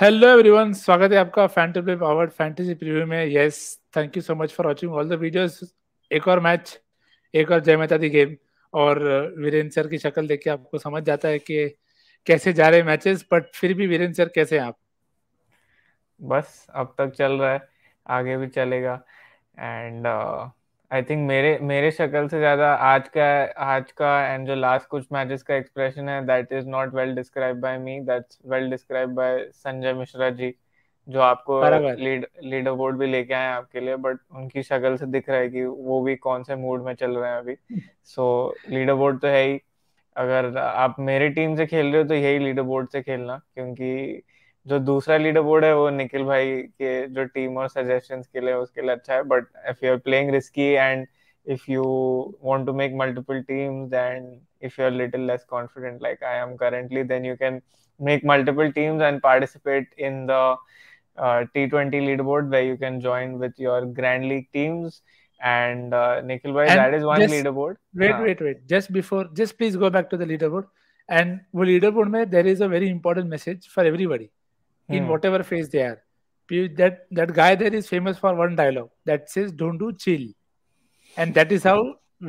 Hello everyone स्वागत है आपका फैंटम पावर्ड फैंटेसी प्रीव्यू में yes thank you so much for watching all the videos एक और मैच एक और जय माता दी गेम और वीरेंद्र uh, सर की शक्ल देख के आपको समझ जाता है कि कैसे जा रहे मैचेस बट फिर भी वीरेंद्र सर कैसे हैं आप बस अब तक चल रहा है आगे भी चलेगा एंड uh, आई थिंक मेरे मेरे शक्ल से ज्यादा आज का आज का एंड जो लास्ट कुछ मैचेस का एक्सप्रेशन है that is not well describe by me that's well describe by Sanjay Mishra ji जो आपको लीड लीडर बोर्ड भी लेके आए आपके लिए बट उनकी शक्ल से दिख रहा है कि वो भी कौन से मूड में चल रहे हैं अभी सो लीडर बोर्ड तो है ही अगर आप मेरे टीम से खेल रहे हो तो यही लीडर बोर्ड से खेलना क्योंकि जो दूसरा लीडर बोर्ड है वो निखिल भाई के जो टीम और सजेशंस के लिए उसके लिए अच्छा है but if you are playing risky and if you want to make multiple teams and if you are little less confident like I am currently then you can make multiple teams and participate in the T twenty lead board way you can join with your grand league teams and Nikhil भाई that is one leader board wait wait wait just before just please go back to the leader board and वो leader board में there is a very important message for everybody in whatever phase they are. That that guy there is famous for one dialogue that says "Don't do chill," and that is how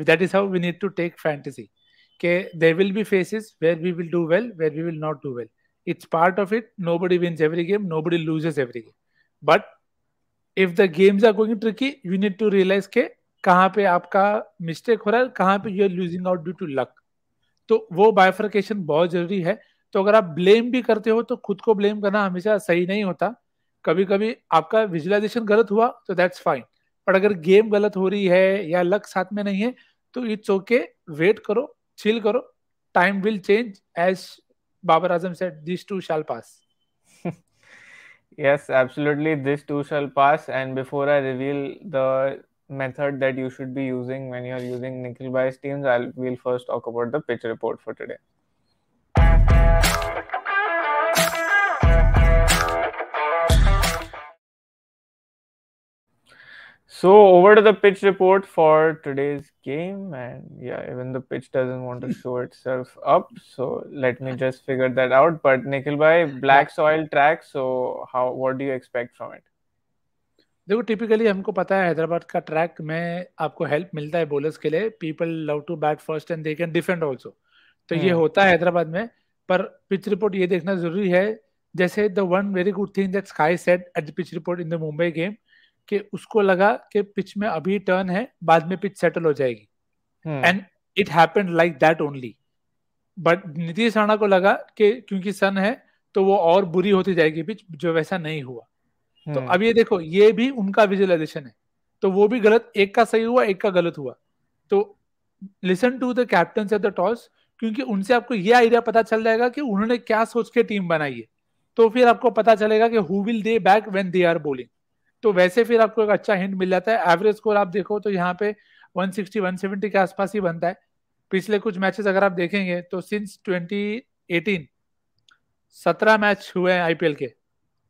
that is how we need to take fantasy. Okay, there will be phases where we will do well, where we will not do well. It's part of it. Nobody wins every game. Nobody loses every game. But if the games are going tricky, you need to realize के कहाँ पे आपका mistake हो रहा है कहाँ पे you are losing out due to luck. तो वो bifurcation बहुत जरूरी है तो अगर आप ब्लेम भी करते हो तो खुद को ब्लेम करना हमेशा सही नहीं होता कभी कभी आपका विजुअलाइजेशन गलत हुआ तो दैट्स फाइन पर अगर गेम गलत हो रही है या लक साथ में नहीं है तो इट्स ओके वेट करो चिल करो time will change as Babar Azam said this too shall pass yes absolutely this too shall pass and before i reveal the method that you should be using when you are using nickel bias teams i will we'll first talk about the pitch report for today So over to the pitch report for today's game, and yeah, even the pitch doesn't want to show itself up. So let me just figure that out. But Nikhil bhai, black soil track. So how? What do you expect from it? देखो typically हमको पता है हैदराबाद का track में आपको help मिलता है bowlers के लिए people love to bat first and they can defend also तो ये होता है हैदराबाद में पर पिच रिपोर्ट ये देखना जरूरी है जैसे the one very good thing that SKY said at the pitch report in the Mumbai game कि उसको लगा कि पिच में अभी टर्न है बाद में पिच सेटल हो जाएगी and it happened like that only but Nitish Rana को लगा कि क्योंकि सन है तो वो और बुरी होती जाएगी पिच जो वैसा नहीं हुआ तो हम्म। अब ये देखो ये भी उनका विजुअलाइजेशन है तो वो भी गलत एक का सही हुआ एक का गलत हुआ तो listen to the captain of the toss क्योंकि उनसे आपको ये आइडिया पता चल जाएगा कि उन्होंने क्या सोच के टीम बनाई है तो फिर आपको पता चलेगा कि who will they back when they are bowling तो वैसे फिर आपको एक अच्छा हिंट मिल जाता है एवरेज स्कोर आप देखो तो यहाँ पे 160 170 के आसपास ही बनता है पिछले कुछ मैचेस अगर आप देखेंगे तो सिंस 2018 सत्रह मैच हुए हैं आईपीएल के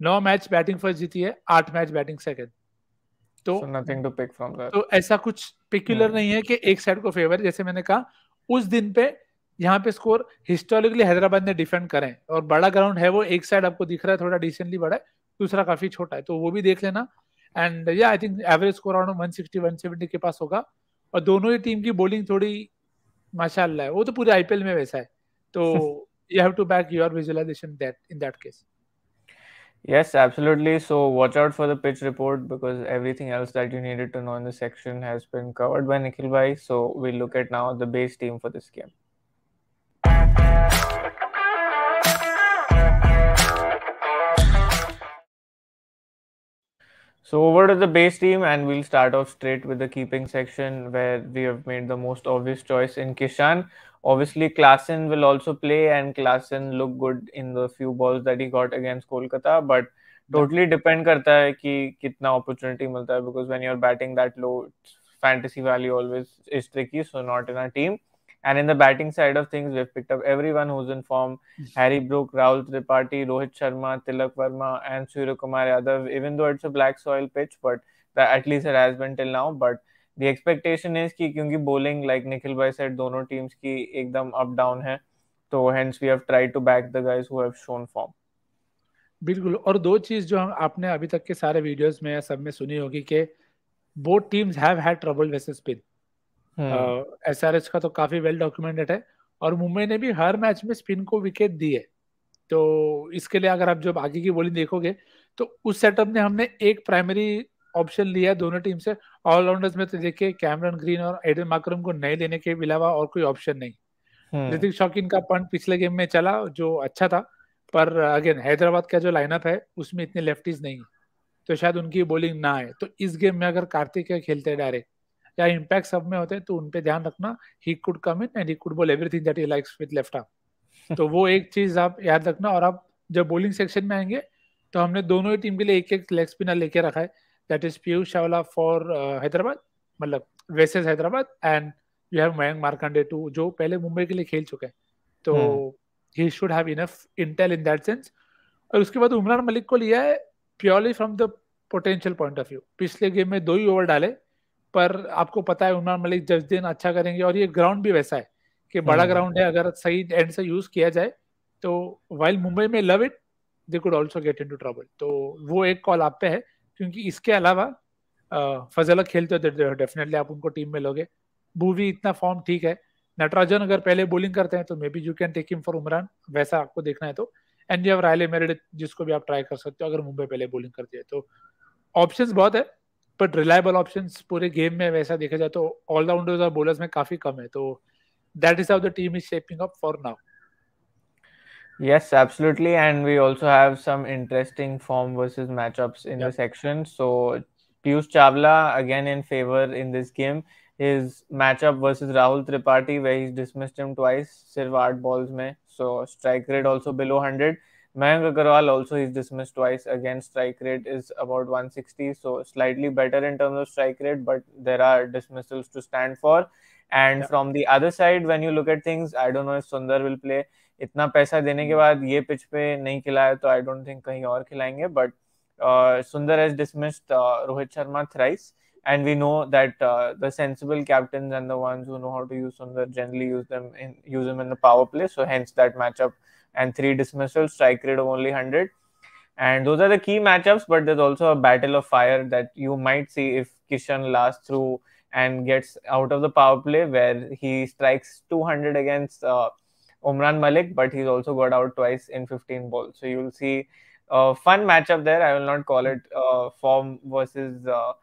नौ मैच बैटिंग फर्स्ट जीती है आठ मैच बैटिंग सेकंड तो नथिंग टू पिक फ्रॉम तो ऐसा कुछ पिक्युलर hmm. नहीं है कि एक साइड को फेवर जैसे मैंने कहा उस दिन पे यहाँ पे स्कोर हिस्टोरिकली हैदराबाद ने डिफेंड करें और बड़ा ग्राउंड है वो एक साइड आपको दिख रहा है थोड़ा डिसेंटली बड़ा है दूसरा काफी छोटा है तो वो भी देख लेना and yeah I think average score around 160 170 के पास होगा और दोनों ही टीम की बॉलिंग थोड़ी माशाल्लाह है वो तो पूरे आईपीएल में वैसा है तो you have to back your visualization that in that case Yes, absolutely. So watch out for the pitch report because everything else that you needed to know in the section has been covered by Nikhil Bhai. So we'll look at now the base team for this game. So over to the base team, and we'll start off straight with the keeping section where we have made the most obvious choice in Kishan. Obviously, Klassen will also play, and Klassen looked good in the few balls that he got against Kolkata. But totally depend करता है कि कितना opportunity मिलता है because when you're batting that low, fantasy value always is tricky. So not in our team. And in the batting side of things, we've picked up everyone who's in form Harry Brook, Rahul Tripathi, Rohit Sharma, Tilak Verma, and Surya Kumar Yadav. Even though it's a black soil pitch, but the, at least it has been till now. But the expectation is ki kyunki bowling like nikhil bhai said dono teams ki ekdam up down hai so hence we have tried to back the guys who have shown form बिल्कुल और दो चीज जो हम आपने अभी तक के सारे वीडियोस में सब में सुनी होगी कि both teams have had trouble versus spin S R H का तो काफी वेल डॉक्यूमेंटेड है और मुंबई ने भी हर मैच में स्पिन को विकेट दी है तो इसके लिए अगर आप जब आगे की बॉलिंग देखोगे तो उस सेटअप में हमने एक प्राइमरी ऑप्शन लिया है दोनों टीम से ऑलराउंडर्स में तो देखिए कैमरन ग्रीन और एडन माक्रम को नए लेने के अलावा और कोई ऑप्शन नहीं ऋतिक हाँ। शौकीन का पंट पिछले गेम में चला जो अच्छा था पर अगेन हैदराबाद का जो लाइनअप है उसमें इतने लेफ्टीज नहीं है तो शायद उनकी बॉलिंग ना आए तो इस गेम में अगर कार्तिक खेलते डायरेक्ट या इम्पैक्ट सब में होते हैं तो उनपे ध्यान रखना he could come in and he could bowl everything that he likes with left arm तो वो एक चीज आप याद रखना और आप जब बोलिंग सेक्शन में आएंगे तो हमने दोनों ही टीम के लिए एक एक लेग स्पिनर लेके रखा है that is Piyush Chawla for Hyderabad मतलब versus Hyderabad and you have Mayank Markande too जो पहले मुंबई के लिए खेल चुके हैं तो he should have enough intel in that sense और उसके बाद उमरान मलिक को लिया है purely from the potential point of view पिछले गेम में दो ही ओवर डाले पर आपको पता है उमरान मलिक जज दिन अच्छा करेंगे और ये ग्राउंड भी वैसा है कि बड़ा ग्राउंड हम्म। है अगर सही एंड से यूज किया जाए तो while Mumbai may love it they could also get into trouble तो वो एक कॉल आप पे है क्योंकि इसके अलावा फजल खेलते हो डेफिनेटली आप उनको टीम में लोगे भूवी इतना फॉर्म ठीक है नटराजन अगर पहले बोलिंग करते हैं तो maybe you can take him for Umran वैसा आपको देखना है तो and you have Riley Meredith जिसको भी आप ट्राई कर सकते हो अगर मुंबई पहले बॉलिंग करती है तो ऑप्शंस बहुत है बट रिलायबल ऑप्शन पूरे गेम में वैसा देखा जाए तो ऑलराउंडर्स और बॉलर्स में काफी कम है तो that is how the team is shaping up for now Yes, absolutely. And we also have some interesting form versus matchups in yep. the section. So Piyush Chavla again in favor in this game. His matchup versus Rahul Tripathi, where he's dismissed him twice, Sirvard balls. Mein. So strike rate also below 100. Mayank Agarwal also is dismissed twice. Against strike rate is about 160, so slightly better in terms of strike rate, but there are dismissals to stand for. And from the other side, when you look at things, I don't know if Sundar will play. इतना पैसा देने के hmm. बाद ये pitch पे नहीं खिलाया I don't think कहीं और खिलाएंगे But सुंदर uh, has dismissed uh, Rohit Sharma thrice and we know that uh, the sensible captains and the ones who know how to use Sundar generally use them in, use him in the power play. So hence that match up and three dismissals, strike rate of only 100. And those are the key matchups, but there's also a battle of fire that you might see if Kishan lasts through and gets out of the power play where he strikes 200 against uh, Umran Malik, but he's also got out twice in 15 balls. So you'll see a fun matchup there. I will not call it uh, form versus uh,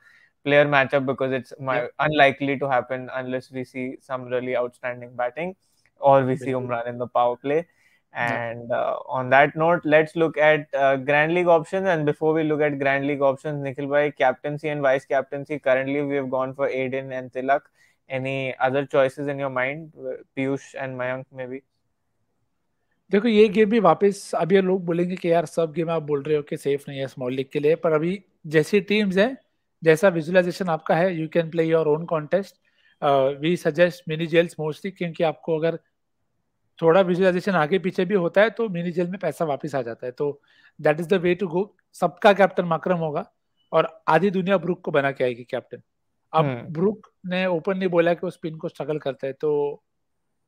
player matchup because it's my, unlikely to happen unless we see some really outstanding batting or we see Umran in the power play. And uh, on that note, let's look at uh, Grand League options. And before we look at Grand League options, Nikhil Bhai, captaincy and vice captaincy. Currently, we have gone for Aiden and Tilak. Any other choices in your mind? Piyush and Mayank, maybe? देखो ये game भी वापस अभी ये लोग बोलेंगे कि यार सब गेम आप बोल रहे हो कि सेफ नहीं है स्मॉल लीग के लिए पर अभी जैसी टीम्स हैं जैसा विजुलाइजेशन आपका है you can play your own contest we suggest mini GLs mostly क्योंकि आपको अगर थोड़ा विजुअलाइजेशन आगे पीछे भी होता है तो मिनी जेल में पैसा वापस आ जाता है तो that is the way to go सबका कैप्टन माक्रम होगा और आधी दुनिया ब्रुक को बना के आएगी कैप्टन अब हम्म। ब्रुक ने ओपनली बोला कि वो स्पिन को स्ट्रगल करता है तो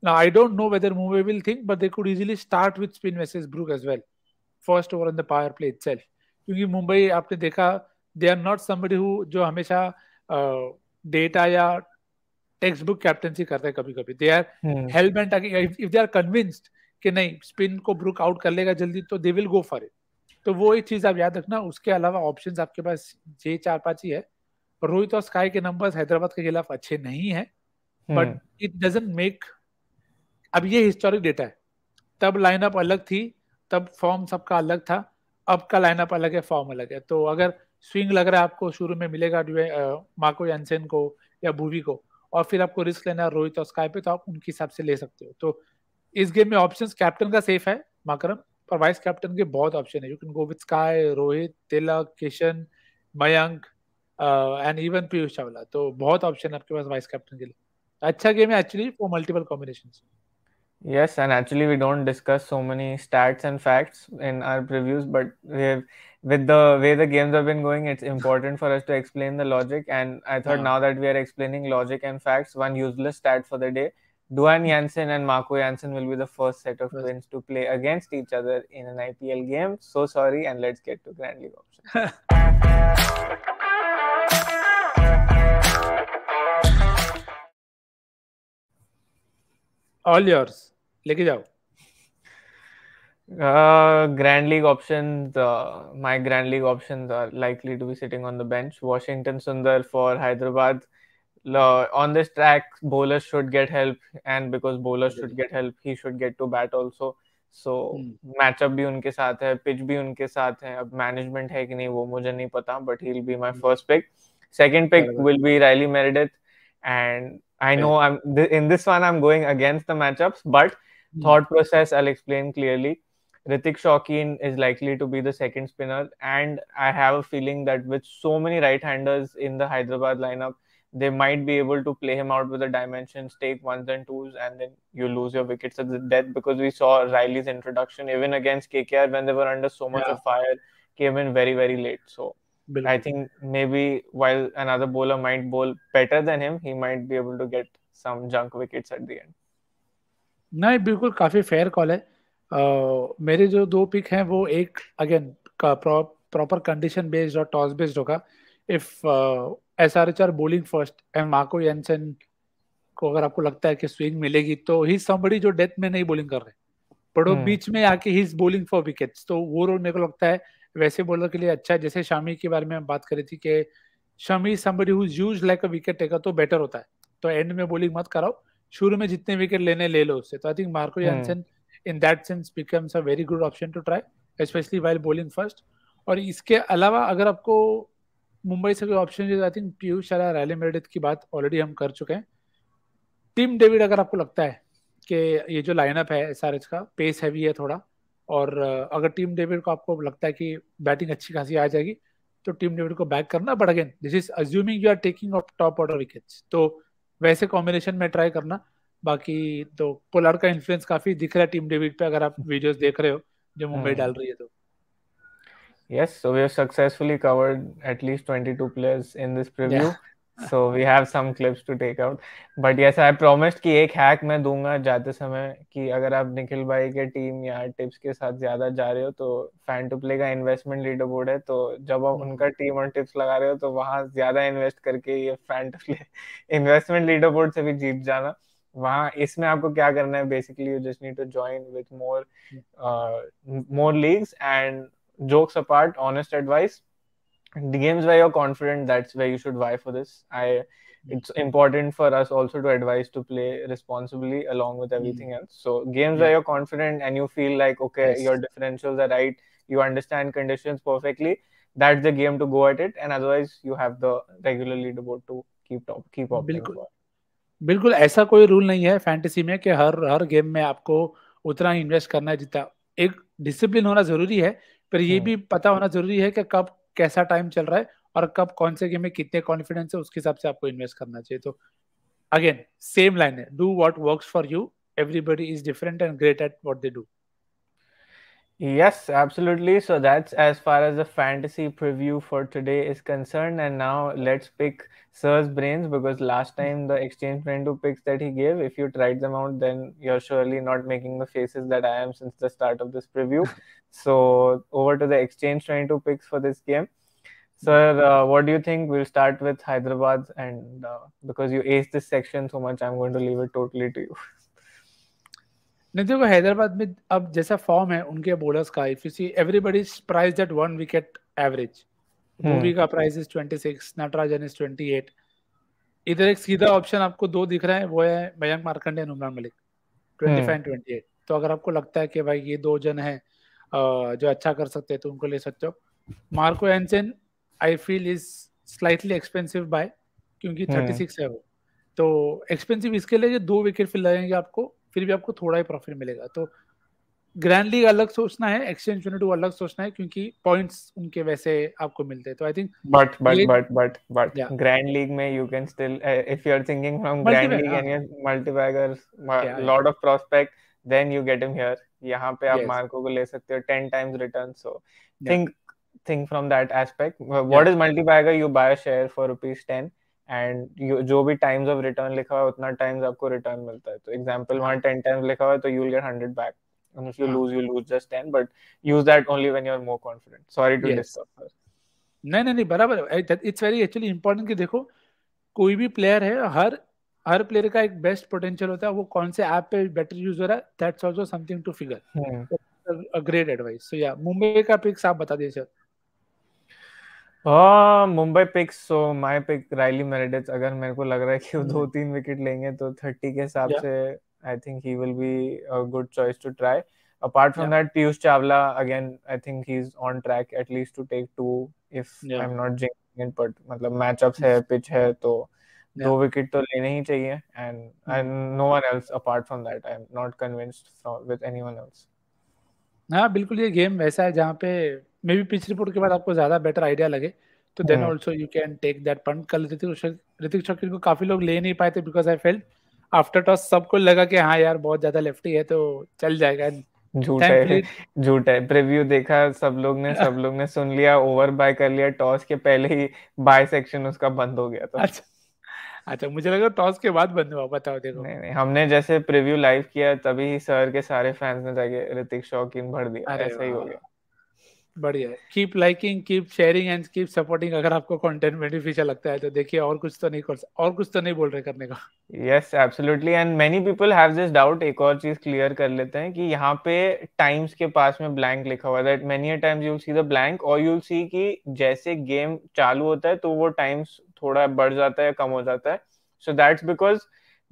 ना I don't know whether Mumbai will think, but they could easily start with spin versus Brook as well. First over on the power play itself. क्योंकि मुंबई आपने देखा they are not somebody who जो हमेशा data या text book captaincy करते हैं कभी कभी they are hell bent if they are convinced कि नहीं स्पिन को ब्रुक आउट कर लेगा जल्दी तो they will go for it तो वो एक चीज आप याद रखना उसके अलावा ऑप्शन आपके पास ये चार पांच ही है रोहित और स्काई के नंबर्स हैदराबाद के खिलाफ अच्छे नहीं है बट इट डजेंट मेक अब ये हिस्टोरिक डेटा है तब लाइनअप अलग थी तब फॉर्म सबका अलग था अब का लाइनअप अलग है फॉर्म अलग है तो अगर स्विंग लग रहा है आपको शुरू में मिलेगा मार्को एनसेन को या भूवी को और फिर आपको रिस्क लेना है रोहित और स्काई पे तो आप उनके हिसाब से ले सकते हो तो इस गेम में ऑप्शन कैप्टन का सेफ है माकरम पर वाइस कैप्टन के बहुत ऑप्शन है you can go with SKY Rohit Tilak Kishan Mayank and even Piyush Chawla तो बहुत ऑप्शन है आपके पास वाइस कैप्टन के लिए अच्छा गेम है actually for multiple combination Yes, and actually, we don't discuss so many stats and facts in our previews, but have, with the way the games have been going, it's important for us to explain the logic. And I thought yeah. now that we are explaining logic and facts, one useless stat for the day Duan Jansen and Marco Jansen will be the first set of yes. twins to play against each other in an IPL game. So sorry, and let's get to Grand League options. All yours. लेके जाओ grand league option my grand league option are likely to be sitting on the bench Washington Sundar for Hyderabad on this track bowler should get help and because bowler should get help he should get to bat also so matchup भी उनके साथ है pitch भी उनके साथ है अब management है कि नहीं वो मुझे नहीं पता but he will be my first pick second pick will be Riley Meredith and I know I in this one I am going against the matchups but Hmm. Thought process, I'll explain clearly. Ritik Shawkeen is likely to be the second spinner, and I have a feeling that with so many right-handers in the Hyderabad lineup, they might be able to play him out with the dimensions, take ones and twos, and then you lose your wickets at the death because we saw Riley's introduction even against KKR when they were under so much yeah. of fire, came in very very late. So I think maybe while another bowler might bowl better than him, he might be able to get some junk wickets at the end. नहीं बिल्कुल काफ़ी fair call है uh, मेरे जो दो pick हैं वो एक अगेन का प्रॉपर कंडीशन बेस्ड और टॉस बेस्ड होगा if S R H are bowling first and Marco Jansen को अगर आपको लगता है कि स्विंग मिलेगी तो ही समबड़ी जो डेथ में नहीं बोलिंग कर रहे बट वो हम्म। बीच में आके he is bowling for wickets तो वो रोल मेरे को लगता है वैसे बोलर के लिए अच्छा है जैसे शामी के बारे में हम बात करी थी कि Shami somebody who use like a wicket taker तो बेटर होता है तो एंड में बोलिंग मत कराओ शुरू में जितने विकेट लेने ले लो उससे तो I think Marco Jansen in that sense becomes a very good option to try especially while bowling first और इसके अलावा अगर आपको मुंबई से कोई option I think Piyush Sharma Riley Meredith की बात ऑलरेडी हम कर चुके हैं टीम डेविड अगर आपको लगता है कि ये जो लाइनअप है एस का पेस हैवी है थोड़ा और अगर टीम डेविड को आपको लगता है कि बैटिंग अच्छी खासी आ जाएगी तो टीम डेविड को बैक करना but again this is assuming you are taking off top order wickets तो वैसे कॉम्बिनेशन में ट्राई करना बाकी तो पोलार्ड का इन्फ्लुएंस काफी दिख रहा है टीम डेविड पे अगर आप वीडियोस देख रहे हो जो मुंबई हम्म। डाल रही है तो yes so we have successfully covered at least 22 players in this preview so we have some clips to take out but yes I promised कि एक हैक मैं दूंगा जाते समय कि अगर आप निखिल भाई के टीम या टिप्स के साथ ज्यादा जा रहे हो तो फैन टू प्ले का इन्वेस्टमेंट लीडर बोर्ड है तो जब आप उनका टीम हम्म। और टिप्स लगा रहे हो तो वहां ज्यादा इन्वेस्ट करके ये Fantoplay investment leaderboard से भी जीत जाना वहां इसमें आपको क्या करना है basically you just need to join with more more leagues and jokes apart honest advice the games where you're confident that's where you should buy for this i it's important for us also to advise to play responsibly along with everything mm. else so games yeah. where you're confident and you feel like okay yes. your differentials are right you understand conditions perfectly that's the game to go at it and otherwise you have the regular leaderboard to keep top keep up बिल्कुल बिल्कुल ऐसा कोई rule नहीं है fantasy में कि हर हर game में आपको उतना इन्वेस्ट करना है जितना एक डिसिप्लिन होना जरूरी है पर ये भी पता होना जरूरी है कि कब कैसा टाइम चल रहा है और कब कौन से गेम में कितने कॉन्फिडेंस है उसके हिसाब से आपको इन्वेस्ट करना चाहिए तो अगेन सेम लाइन है do what work for you everybody is different and great at what they do Yes, absolutely. So that's as far as the fantasy preview for today is concerned. And now let's pick Sir's brains because last hmm. time the exchange two picks that he gave, if you tried them out, then you're surely not making the faces that I am since the start of this preview. so over to the exchange two picks for this game. Hmm. Sir, uh, what do you think? We'll start with Hyderabad, and uh, because you aced this section so much, I'm going to leave it totally to you. नहीं देखो हैदराबाद में अब जैसा form है उनके bowlers का if you see everybody is priced at one wicket average Bhuvi का price is 26 Natarajan is 28 इधर एक सीधा ऑप्शन आपको दो दिख रहा है वो है मयंक मार्कंडे और उमरान मलिक 25 28 तो अगर आपको लगता है कि भाई ये दो जन है जो अच्छा कर सकते हैं तो उनको ले सकते हो Marco Jansen I feel is slightly expensive buy क्योंकि 36 hmm. है वो तो एक्सपेंसिव इसके लिए दो विकेट फिर लगेंगे आपको फिर भी आपको थोड़ा ही प्रॉफिट मिलेगा तो ग्रैंड लीग अलग सोचना है एक्सचेंज यूनिट वो अलग सोचना है क्योंकि पॉइंट्स उनके वैसे आपको मिलते हैं तो I think but but but but but grand league में you can still if you are thinking from grand league and your multibagger lot of prospect then you get him here यहां पे आप मार्को को ले सकते हो 10 times return so think think from that aspect what is multibagger you buy a share for ₹10 and जो भी times of return लिखा हुआ है उतना टाइम्स आपको रिटर्न मिलता है तो एग्जांपल वहां 10 टाइम्स लिखा हुआ है तो you will get 100 back and if you हाँ। lose you lose just 10 but use that only when you're more confident sorry to yes. disturb sir नहीं नहीं नहीं बराबर इट्स वेरी एक्चुअली इंपॉर्टेंट कि देखो कोई भी प्लेयर है हर हर प्लेयर का एक बेस्ट पोटेंशियल होता है वो कौन से ऐप पे बेटर यूज हो रहा है that's also something to figure a great advice so yeah Mumbai का पिक्स आप बता दीजिए सर हाँ Mumbai picks so my pick Riley Meredith अगर मेरे को लग रहा है कि वो दो तीन विकेट लेंगे तो थर्टी के हिसाब से I think he will be a good choice to try apart from yeah. that piyush chavla again i think he's on track at least to take two if yeah. i'm not jinxing it but मतलब matchups है pitch है तो yeah. दो wicket तो लेने ही चाहिए and and no one else apart from that i'm not convinced from, with anyone else हाँ बिल्कुल ये गेम वैसा है जहाँ पे मे बी पिच रिपोर्ट के बाद आपको ज्यादा बेटर आइडिया लगे तो then also you can take that punt कल ऋतिक ऋतिक चौकी को काफी लोग ले नहीं पाए थे because I felt after toss सबको लगा कि हाँ यार बहुत ज्यादा लेफ्टी है तो चल जाएगा झूठ है झूठ है प्रीव्यू देखा सब लोग ने सब लोग ने सुन लिया ओवर बाय कर लिया टॉस के पहले ही बाय सेक्शन उसका बंद हो गया था अच्छा अच्छा मुझे लगा टॉस के बाद बंद हुआ बताओ देखो नहीं नहीं हमने जैसे प्रीव्यू लाइव किया तभी सर के सारे फैंस ने जाके ऋतिक शौकीन भर दिया ऐसा ही हो गया बढ़िया keep liking keep sharing and keep supporting अगर आपको कंटेंट बेनिफिशियल लगता है तो देखिए और कुछ तो नहीं कर और कुछ तो नहीं बोल रहे करने का yes absolutely and many people have this doubt एक और चीज क्लियर कर लेते हैं कि यहाँ पे टाइम्स के पास में ब्लैंक लिखा हुआ that many times you see the blank और यू सी कि जैसे गेम चालू होता है तो वो टाइम्स थोड़ा बढ़ जाता है कम हो जाता है सो दैट्स बिकॉज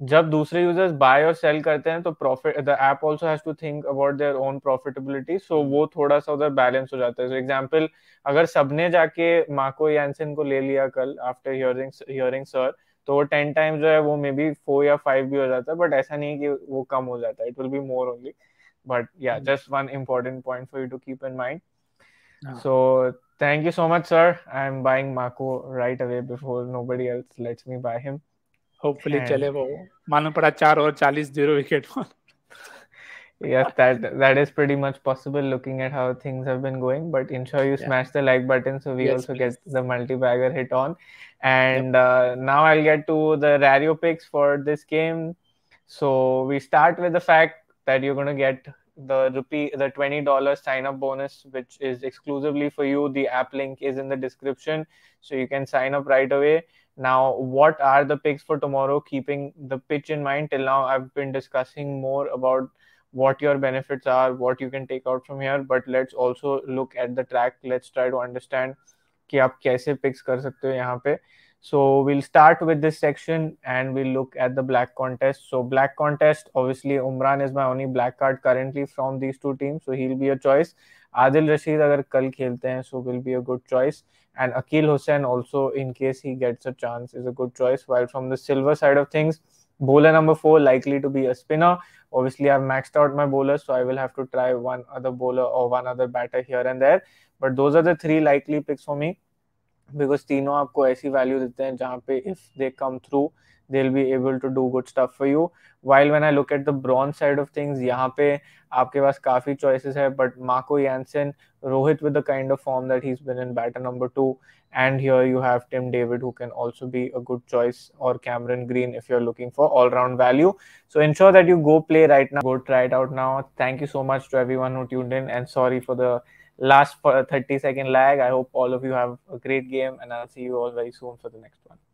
जब दूसरे यूजर्स बाय और सेल करते हैं तो profit the app also has to think about their own profitability so वो थोड़ा सा उधर बैलेंस हो जाता है सो so एग्जांपल अगर सबने जाके माको यानसन को ले लिया कल आफ्टर हियरिंग हियरिंग सर तो वो टेन टाइम जो है वो मे बी फोर या फाइव भी हो जाता है बट ऐसा नहीं है कि वो कम हो जाता है it will be more only but yeah just one important point for you to keep in mind so thank you so much sir I am buying Marco right away before nobody else lets me buy him hopefully चले वो मालूम पड़ा चार और चालीस zero wicket yes that that is pretty much possible looking at how things have been going but ensure you yeah. smash the like button so we yes, also please. get the multi-bagger hit on and yep. uh, now i'll get to the rario picks for this game so we start with the fact that you're going to get the rupee the $20 sign up bonus which is exclusively for you the app link is in the description so you can sign up right away now, what are the picks for tomorrow? Keeping the pitch in mind, till now I've been discussing more about what your benefits are, what you can take out from here, but let's also look at the track. Let's try to understand कि you कैसे picks कर So we'll start with this section and we'll look at the black contest. So black contest, obviously Umran is my only black card currently from these two teams, so he'll be a choice. Adil Rashid अगर कल खेलते हैं, so will be a good choice. And Akil Hussain also, in case he gets a chance, is a good choice. While from the silver side of things, bowler number four likely to be a spinner. Obviously, I've maxed out my bowlers, so I will have to try one other bowler or one other batter here and there. But those are the three likely picks for me. Because तीनों आपको ऐसी value देते हैं जहाँ पे if they come through they be able to do good stuff for you while when I look at the brawns side of things यहाँ पे आपके पास काफी चॉइसिस है but Marco Jansen Rohit with the kind of form that he's been in batter number two and here you have Tim David who can also be a good choice और Cameron Green if you are looking for all round value so ensure that you go play right now go try it out now thank you so much to everyone who tune and sorry for the last for uh, 30 second lag. I hope all of you have a great game, and I'll see you all very soon for the next one.